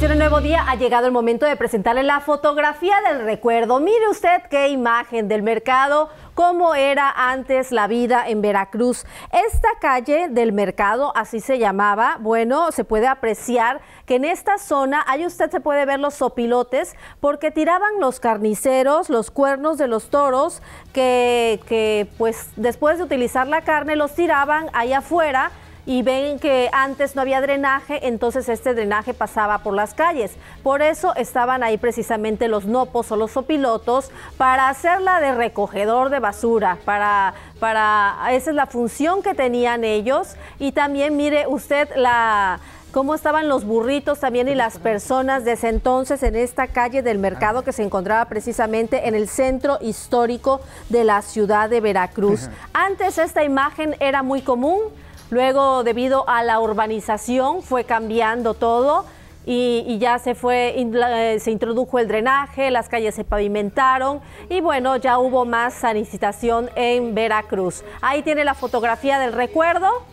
Pues, nuevo Día ha llegado el momento de presentarle la fotografía del recuerdo. Mire usted qué imagen del mercado, cómo era antes la vida en Veracruz. Esta calle del mercado, así se llamaba, bueno, se puede apreciar que en esta zona, ahí usted se puede ver los sopilotes, porque tiraban los carniceros, los cuernos de los toros, que, pues después de utilizar la carne los tiraban ahí afuera y ven que antes no había drenaje, entonces este drenaje pasaba por las calles. Por eso estaban ahí precisamente los nopos o los sopilotos para hacerla de recogedor de basura, para, para esa es la función que tenían ellos. Y también mire usted la cómo estaban los burritos también y las personas desde entonces en esta calle del mercado que se encontraba precisamente en el centro histórico de la ciudad de Veracruz. Antes esta imagen era muy común. Luego, debido a la urbanización, fue cambiando todo y, ya se fue, eh, se introdujo el drenaje, las calles se pavimentaron y bueno, ya hubo más sanitización en Veracruz. Ahí tiene la fotografía del recuerdo.